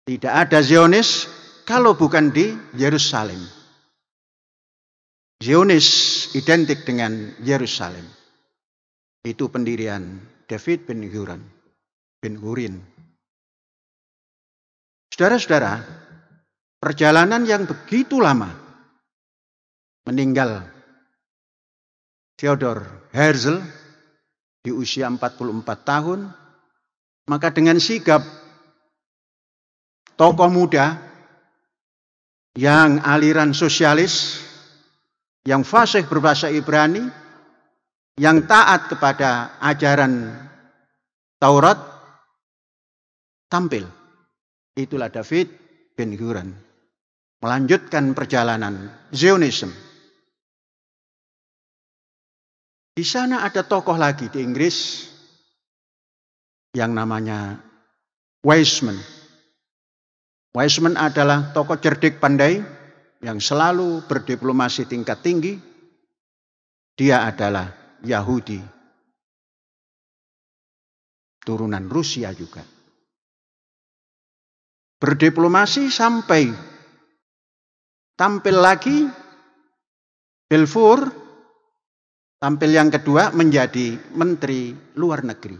Tidak ada Zionis kalau bukan di Yerusalem. Zionis identik dengan Yerusalem. Itu pendirian David bin Huran. Bin Hurin. Saudara-saudara, perjalanan yang begitu lama meninggal Theodor Herzl di usia 44 tahun, maka dengan sigap tokoh muda yang aliran sosialis, yang fasih berbahasa Ibrani, yang taat kepada ajaran Taurat, tampil. Itulah David Ben Gurion. Melanjutkan perjalanan Zionisme Di sana ada tokoh lagi di Inggris yang namanya Wiseman. Wiseman adalah tokoh cerdik pandai yang selalu berdiplomasi tingkat tinggi. Dia adalah Yahudi. Turunan Rusia juga. Berdiplomasi sampai tampil lagi Belfur Tampil yang kedua menjadi menteri luar negeri.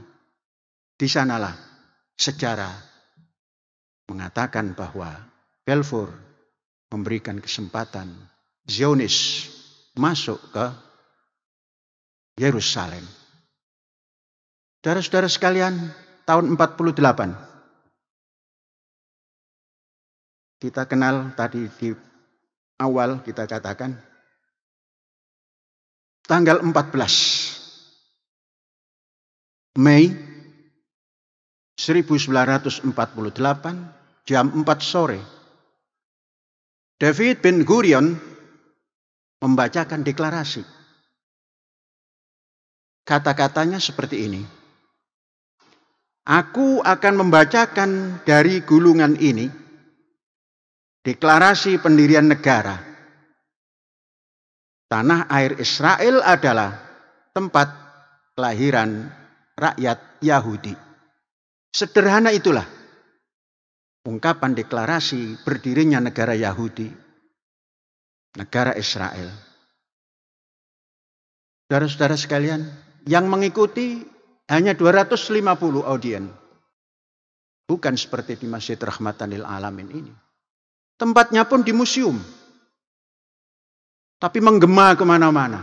Di sanalah sejarah mengatakan bahwa Belfour memberikan kesempatan Zionis masuk ke Yerusalem. Saudara-saudara sekalian, tahun 48 kita kenal tadi di awal kita katakan tanggal 14 Mei 1948 jam 4 sore David Ben Gurion membacakan deklarasi. Kata-katanya seperti ini. Aku akan membacakan dari gulungan ini deklarasi pendirian negara Tanah air Israel adalah tempat kelahiran rakyat Yahudi. Sederhana itulah ungkapan deklarasi berdirinya negara Yahudi, negara Israel. Saudara-saudara sekalian, yang mengikuti hanya 250 audien. Bukan seperti di Masjid Rahmatanil Alamin ini. Tempatnya pun di museum tapi menggema kemana-mana.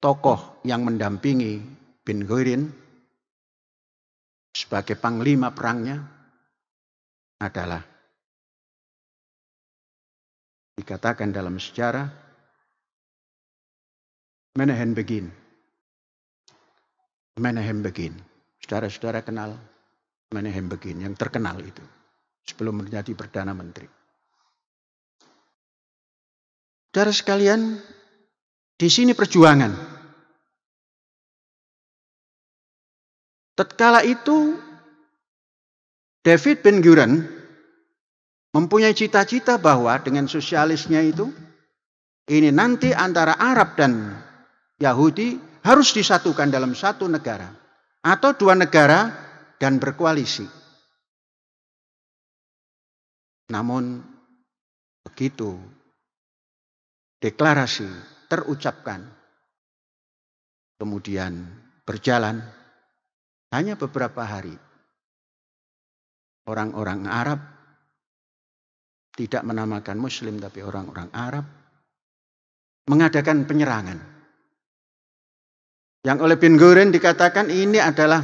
Tokoh yang mendampingi bin Gurin sebagai panglima perangnya adalah dikatakan dalam sejarah Menahem Begin. Menahem Begin. Saudara-saudara kenal Menahem Begin yang terkenal itu sebelum menjadi Perdana Menteri. Saudara sekalian, di sini perjuangan. Tatkala itu David Ben Gurion mempunyai cita-cita bahwa dengan sosialisnya itu ini nanti antara Arab dan Yahudi harus disatukan dalam satu negara atau dua negara dan berkoalisi. Namun begitu deklarasi terucapkan kemudian berjalan hanya beberapa hari orang-orang Arab tidak menamakan muslim tapi orang-orang Arab mengadakan penyerangan yang oleh Bin Gurin dikatakan ini adalah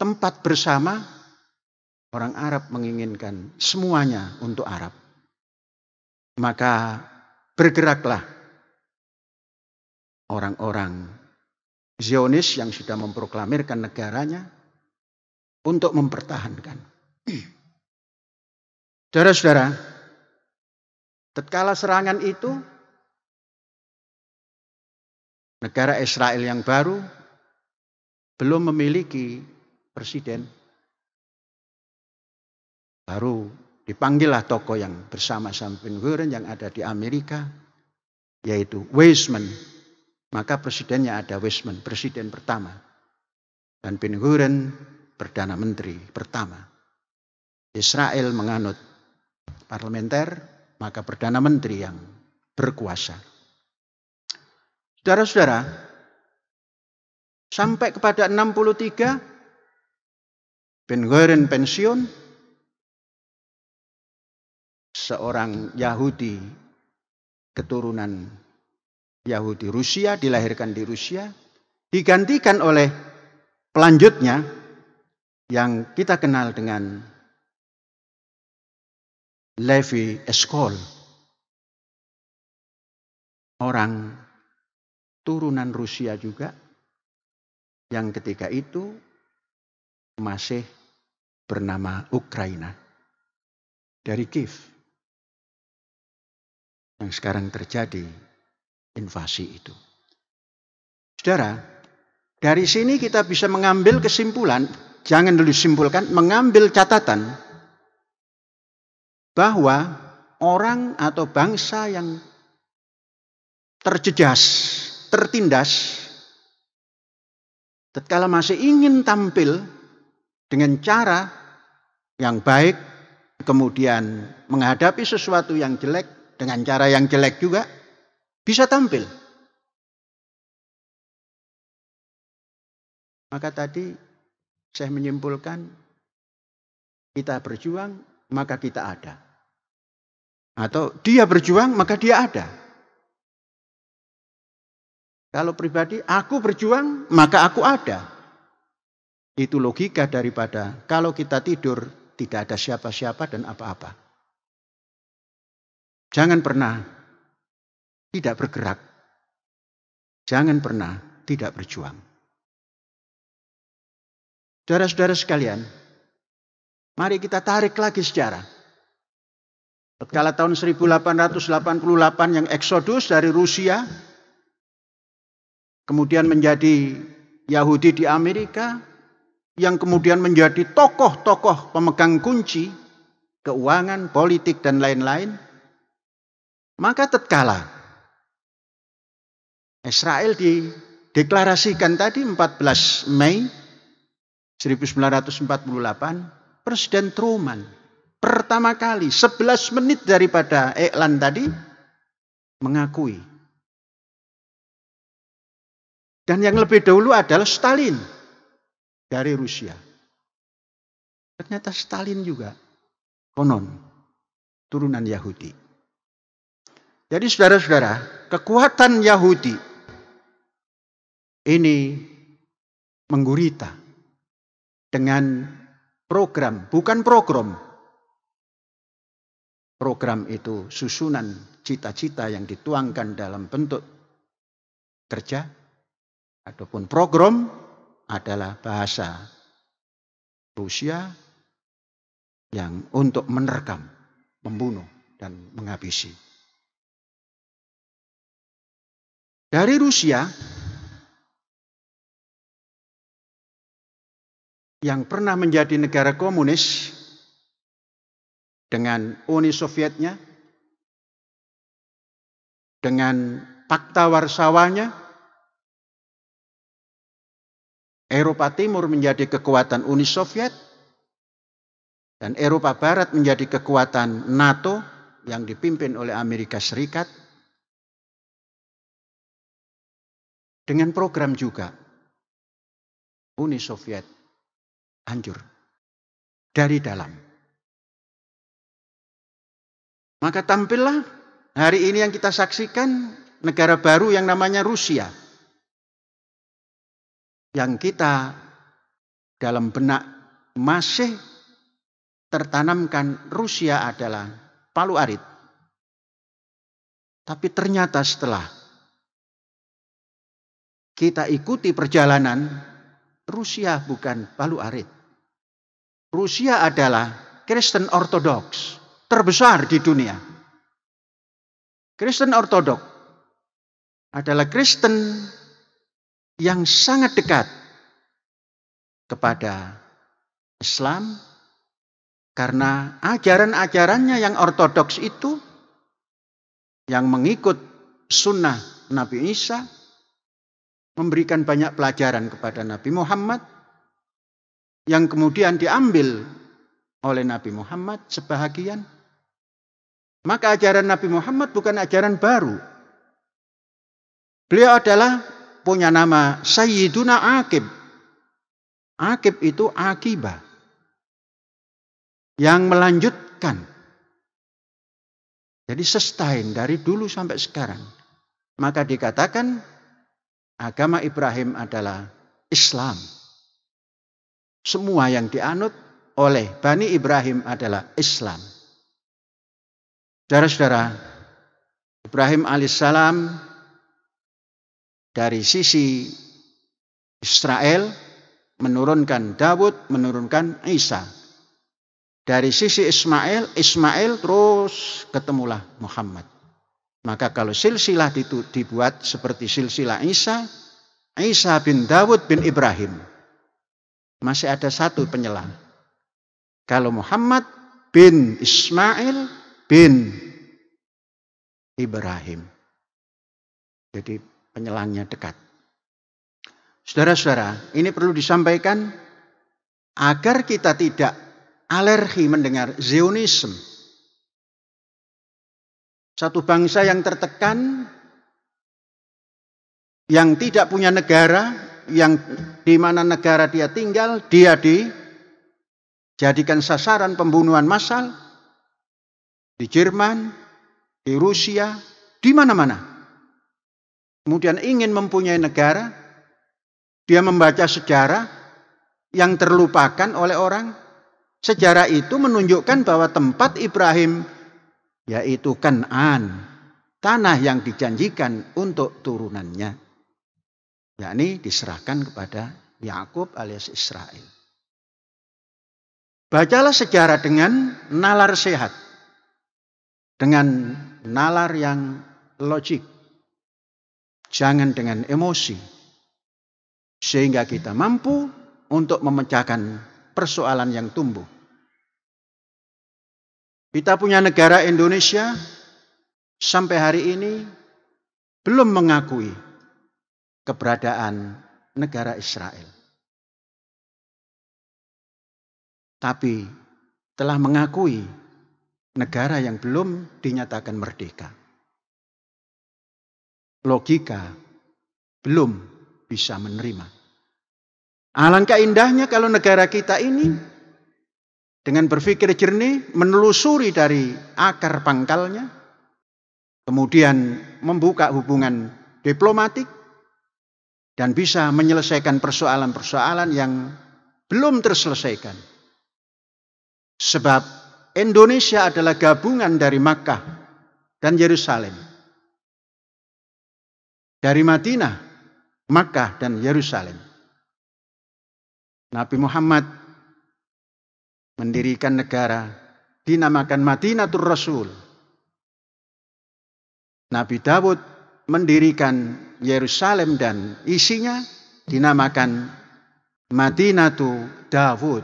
tempat bersama Orang Arab menginginkan semuanya untuk Arab. Maka bergeraklah orang-orang Zionis yang sudah memproklamirkan negaranya untuk mempertahankan. Saudara-saudara, tatkala serangan itu negara Israel yang baru belum memiliki presiden Baru dipanggillah tokoh yang bersama samping Ben yang ada di Amerika, yaitu Weisman. Maka presidennya ada Weisman, presiden pertama. Dan Ben Gurion perdana menteri pertama. Israel menganut parlementer, maka perdana menteri yang berkuasa. Saudara-saudara, sampai kepada 63, Ben Gurion pensiun, seorang Yahudi keturunan Yahudi Rusia dilahirkan di Rusia digantikan oleh pelanjutnya yang kita kenal dengan Levi Eskol orang turunan Rusia juga yang ketika itu masih bernama Ukraina dari Kiev yang sekarang terjadi invasi itu. Saudara, dari sini kita bisa mengambil kesimpulan, jangan dulu simpulkan, mengambil catatan bahwa orang atau bangsa yang terjejas, tertindas, tetkala masih ingin tampil dengan cara yang baik, kemudian menghadapi sesuatu yang jelek, dengan cara yang jelek juga bisa tampil. Maka tadi saya menyimpulkan kita berjuang maka kita ada. Atau dia berjuang maka dia ada. Kalau pribadi aku berjuang maka aku ada. Itu logika daripada kalau kita tidur tidak ada siapa-siapa dan apa-apa. Jangan pernah tidak bergerak. Jangan pernah tidak berjuang. Saudara-saudara sekalian, mari kita tarik lagi sejarah. Kala tahun 1888 yang eksodus dari Rusia, kemudian menjadi Yahudi di Amerika, yang kemudian menjadi tokoh-tokoh pemegang kunci, keuangan, politik, dan lain-lain, maka tetkala Israel dideklarasikan tadi 14 Mei 1948, Presiden Truman pertama kali 11 menit daripada iklan tadi mengakui. Dan yang lebih dahulu adalah Stalin dari Rusia. Ternyata Stalin juga konon turunan Yahudi. Jadi saudara-saudara, kekuatan Yahudi ini menggurita dengan program, bukan program. Program itu susunan cita-cita yang dituangkan dalam bentuk kerja ataupun program adalah bahasa Rusia yang untuk menerkam, membunuh, dan menghabisi. Dari Rusia yang pernah menjadi negara komunis dengan Uni Sovietnya, dengan Pakta Warsawanya, Eropa Timur menjadi kekuatan Uni Soviet, dan Eropa Barat menjadi kekuatan NATO yang dipimpin oleh Amerika Serikat. dengan program juga. Uni Soviet hancur dari dalam. Maka tampillah hari ini yang kita saksikan negara baru yang namanya Rusia. Yang kita dalam benak masih tertanamkan Rusia adalah palu arit. Tapi ternyata setelah kita ikuti perjalanan, Rusia bukan palu arit. Rusia adalah Kristen Ortodoks terbesar di dunia. Kristen Ortodoks adalah Kristen yang sangat dekat kepada Islam karena ajaran-ajarannya yang ortodoks itu yang mengikut sunnah Nabi Isa memberikan banyak pelajaran kepada Nabi Muhammad yang kemudian diambil oleh Nabi Muhammad sebahagian. Maka ajaran Nabi Muhammad bukan ajaran baru. Beliau adalah punya nama Sayyiduna Akib. Akib itu akibah. Yang melanjutkan. Jadi sustain dari dulu sampai sekarang. Maka dikatakan Agama Ibrahim adalah Islam. Semua yang dianut oleh Bani Ibrahim adalah Islam. Saudara-saudara, Ibrahim alaihissalam dari sisi Israel menurunkan Daud, menurunkan Isa. Dari sisi Ismail, Ismail terus ketemulah Muhammad. Maka kalau silsilah itu dibuat seperti silsilah Isa, Isa bin Dawud bin Ibrahim. Masih ada satu penyelam. Kalau Muhammad bin Ismail bin Ibrahim. Jadi penyelangnya dekat. Saudara-saudara, ini perlu disampaikan agar kita tidak alergi mendengar Zionisme satu bangsa yang tertekan, yang tidak punya negara, yang di mana negara dia tinggal, dia dijadikan sasaran pembunuhan massal di Jerman, di Rusia, di mana-mana. Kemudian ingin mempunyai negara, dia membaca sejarah yang terlupakan oleh orang. Sejarah itu menunjukkan bahwa tempat Ibrahim yaitu Kan'an, tanah yang dijanjikan untuk turunannya. Yakni diserahkan kepada Yakub alias Israel. Bacalah sejarah dengan nalar sehat. Dengan nalar yang logik. Jangan dengan emosi. Sehingga kita mampu untuk memecahkan persoalan yang tumbuh kita punya negara Indonesia sampai hari ini belum mengakui keberadaan negara Israel. Tapi telah mengakui negara yang belum dinyatakan merdeka. Logika belum bisa menerima. Alangkah indahnya kalau negara kita ini dengan berpikir jernih, menelusuri dari akar pangkalnya, kemudian membuka hubungan diplomatik, dan bisa menyelesaikan persoalan-persoalan yang belum terselesaikan. Sebab Indonesia adalah gabungan dari Makkah dan Yerusalem. Dari Madinah, Makkah dan Yerusalem. Nabi Muhammad mendirikan negara dinamakan Madinatul Rasul. Nabi Dawud mendirikan Yerusalem dan isinya dinamakan Madinatu Dawud.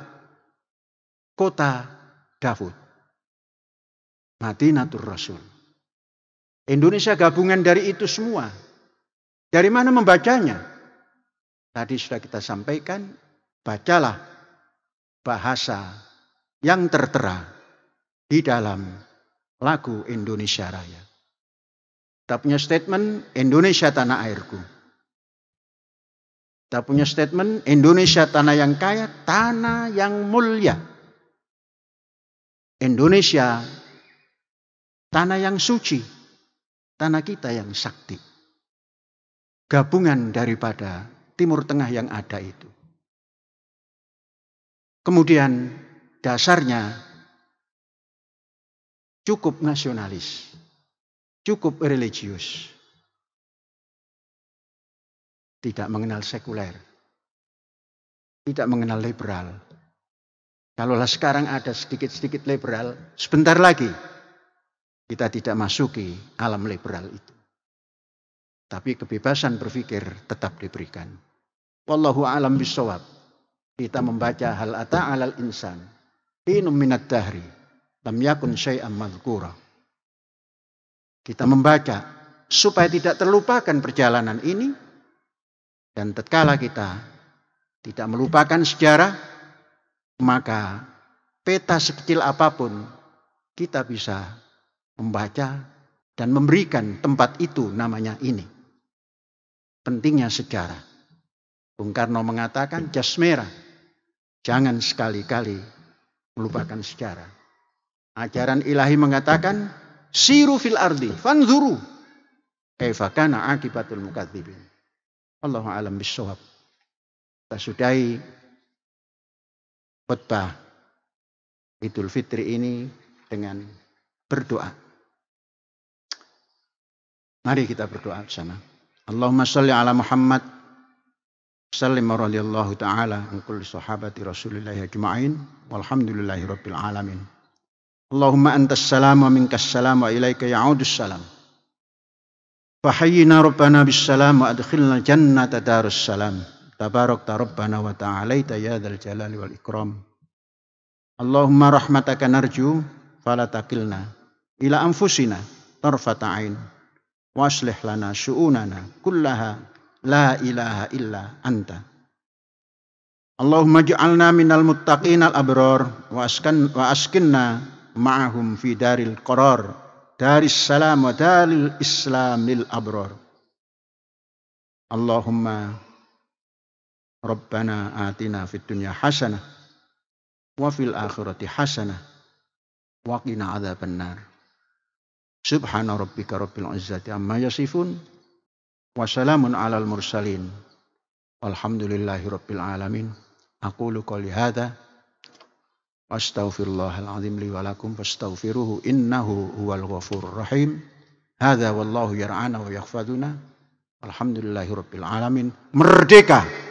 Kota Dawud. Madinatul Rasul. Indonesia gabungan dari itu semua. Dari mana membacanya? Tadi sudah kita sampaikan, bacalah bahasa yang tertera di dalam lagu Indonesia Raya. Kita punya statement Indonesia tanah airku. Kita punya statement Indonesia tanah yang kaya, tanah yang mulia. Indonesia tanah yang suci, tanah kita yang sakti. Gabungan daripada Timur Tengah yang ada itu. Kemudian dasarnya cukup nasionalis, cukup religius, tidak mengenal sekuler, tidak mengenal liberal. Kalaulah sekarang ada sedikit-sedikit liberal, sebentar lagi kita tidak masuki alam liberal itu. Tapi kebebasan berpikir tetap diberikan. Wallahu alam bisawab. Kita membaca hal ata alal insan Inum minat dahri lam yakun syai'an madhkura. Kita membaca supaya tidak terlupakan perjalanan ini dan tatkala kita tidak melupakan sejarah maka peta sekecil apapun kita bisa membaca dan memberikan tempat itu namanya ini. Pentingnya sejarah. Bung Karno mengatakan jasmerah, Jangan sekali-kali melupakan sejarah. Ajaran ilahi mengatakan, siru fil ardi, fanzuru. Eva akibatul mukadzibin. Allahu alam bisawab. Kita sudahi khutbah Idul Fitri ini dengan berdoa. Mari kita berdoa bersama. Allahumma sholli ala Muhammad Salim radhiyallahu taala an kulli sahabati Rasulillah ajma'in walhamdulillahi rabbil alamin. Allahumma antas salam wa minkas salam wa ilaika ya'udus salam. Fahayyina rabbana bis salam wa adkhilna jannata darus salam. Tabarakta rabbana wa ta'alaita ya dzal jalali wal ikram. Allahumma rahmataka narju fala takilna ila anfusina tarfata ain. Waslih lana syu'unana kullaha La ilaha illa anta. Allahumma ja'alna minal muttaqin al abrar wa askan wa askinna ma'ahum fi daril qarar daris salam wa dalil islam lil abrar. Allahumma Rabbana atina fid dunya hasanah wa fil akhirati hasanah wa qina adzabannar. Subhana rabbika rabbil izzati amma yasifun. Wassalamun alal mursalin. Walhamdulillahirabbil alamin. Aqulu qawli hadza wa astaghfirullahal azim li wa lakum fastaghfiruhu innahu huwal ghafurur rahim. Hadza wallahu yar'ana wa yakhfaduna. Alhamdulillahirabbil alamin. Merdeka!